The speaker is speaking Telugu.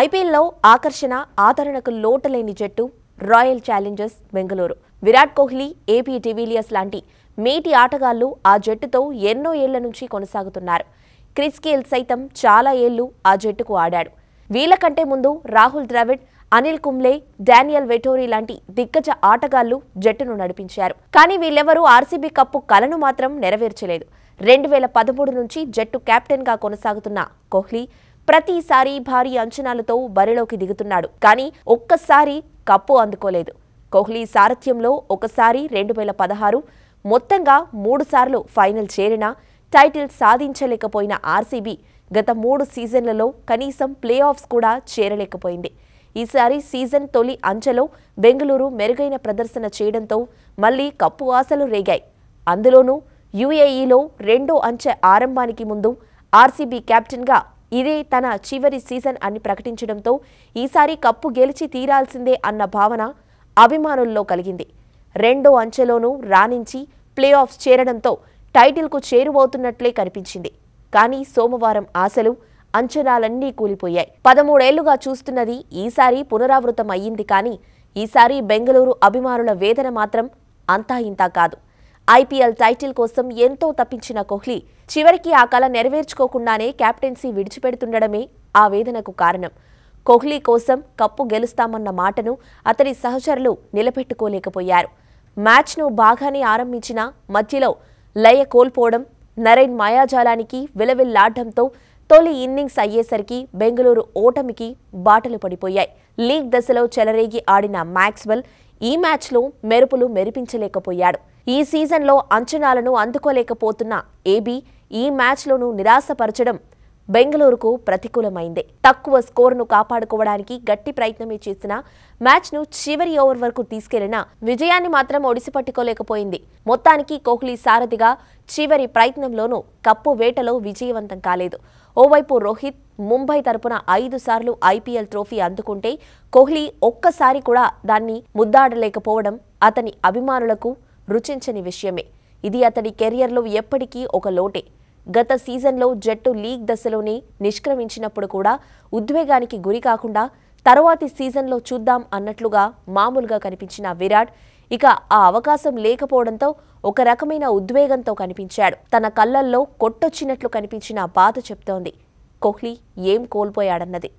ఐపీఎల్లో ఆకర్షణ ఆదరణకు లోటలేని జట్టు royal challengers Bengaluru Virat Kohli A B de Villiers లాంటి మేటి ఆటగాళ్లు ఆ జట్టుతో ఎన్నో ఏళ్ల నుంచి కొనసాగుతున్నారు క్రిస్ గేల్ సైతం చాలా ఏళ్లు ఆ జట్టుకు ఆడాడు వీళ్ళకంటే ముందు రాహుల్ ద్రావిడ్ అనిల్ కుంబ్లే డానియల్ వెటోరీ లాంటి దిగ్గజ ఆటగాళ్లు జట్టును నడిపించారు కానీ వీళ్ళెవరూ ఆర్సీబీ కప్పు కలను మాత్రం నెరవేర్చలేదు రెండు వేల పదమూడు నుంచి జట్టు కెప్టెన్గా కొనసాగుతున్న కోహ్లీ ప్రతిసారి భారీ అంచనాలతో బరిలోకి దిగుతున్నాడు కానీ ఒక్కసారి కప్పు అందుకోలేదు కోహ్లీ సారథ్యంలో ఒకసారి రెండు వేల పదహారు మొత్తంగా మూడుసార్లు ఫైనల్ చేరినా టైటిల్ సాధించలేకపోయిన ఆర్సీబీ గత మూడు సీజన్లలో కనీసం ప్లే ఆఫ్స్ కూడా చేరలేకపోయింది ఈసారి సీజన్ తొలి అంచెలో బెంగళూరు మెరుగైన ప్రదర్శన చేయడంతో మళ్లీ కప్పు ఆశలు రేగాయి అందులోనూ యుఏఈలో రెండో అంచె ఆరంభానికి ముందు ఆర్సీబీ కెప్టెన్గా ఇదే తన చివరి సీజన్ అని ప్రకటించడంతో ఈసారి కప్పు గెలిచి తీరాల్సిందే అన్న భావన అభిమానుల్లో కలిగింది రెండో అంచెలోనూ రాణించి ప్లే ఆఫ్స్ చేరడంతో టైటిల్కు చేరువవుతున్నట్లే కనిపించింది కానీ సోమవారం ఆశలు అంచనాలన్నీ కూలిపోయాయి పదమూడేళ్లుగా చూస్తున్నది ఈసారి పునరావృతం అయ్యింది కానీ ఈసారి బెంగళూరు అభిమానుల వేదన మాత్రం అంతా ఇంతా కాదు ఐపీఎల్ టైటిల్ కోసం ఎంతో తప్పించిన కోహ్లీ చివరికి ఆ కళ నెరవేర్చుకోకుండానే కెప్టెన్సీ విడిచిపెడుతుండడమే ఆ వేదనకు కారణం కోహ్లీ కోసం కప్పు గెలుస్తామన్న మాటను అతడి సహచరులు నిలబెట్టుకోలేకపోయారు మ్యాచ్ను బాగానే ఆరంభించిన మధ్యలో లయ కోల్పోవడం నరేన్ మాయాజాలానికి విలవిల్లాడడంతో తొలి ఇన్నింగ్స్ అయ్యేసరికి బెంగళూరు ఓటమికి బాటలు పడిపోయాయి లీగ్ దశలో చెలరేగి ఆడిన మ్యాక్స్వెల్ ఈ మ్యాచ్లో మెరుపులు మెరిపించలేకపోయాడు ఈ సీజన్లో అంచనాలను అందుకోలేకపోతున్న ఏబీ ఈ మ్యాచ్లోనూ నిరాశపరచడం బెంగళూరుకు ప్రతికూలమైంది తక్కువ స్కోరును కాపాడుకోవడానికి గట్టి ప్రయత్నమే చేసిన మ్యాచ్ను చివరి ఓవర్ వరకు తీసుకెళ్లిన విజయాన్ని మాత్రం ఒడిసిపట్టుకోలేకపోయింది మొత్తానికి కోహ్లీ సారథిగా చివరి ప్రయత్నంలోనూ కప్పు వేటలో విజయవంతం కాలేదు ఓవైపు రోహిత్ ముంబై తరపున ఐదు సార్లు ఐపీఎల్ ట్రోఫీ అందుకుంటే కోహ్లీ ఒక్కసారి కూడా దాన్ని ముద్దాడలేకపోవడం అతని అభిమానులకు రుచించని విషయమే ఇది అతని కెరియర్లో ఎప్పటికీ ఒక లోటే గత సీజన్లో జట్టు లీగ్ దశలోనే నిష్క్రమించినప్పుడు కూడా ఉద్వేగానికి గురి కాకుండా తర్వాతి సీజన్లో చూద్దాం అన్నట్లుగా మామూలుగా కనిపించిన విరాట్ ఇక ఆ అవకాశం లేకపోవడంతో ఒక రకమైన ఉద్వేగంతో కనిపించాడు తన కళ్ళల్లో కొట్టొచ్చినట్లు కనిపించిన బాధ చెప్తోంది కోహ్లీ ఏం కోల్పోయాడన్నది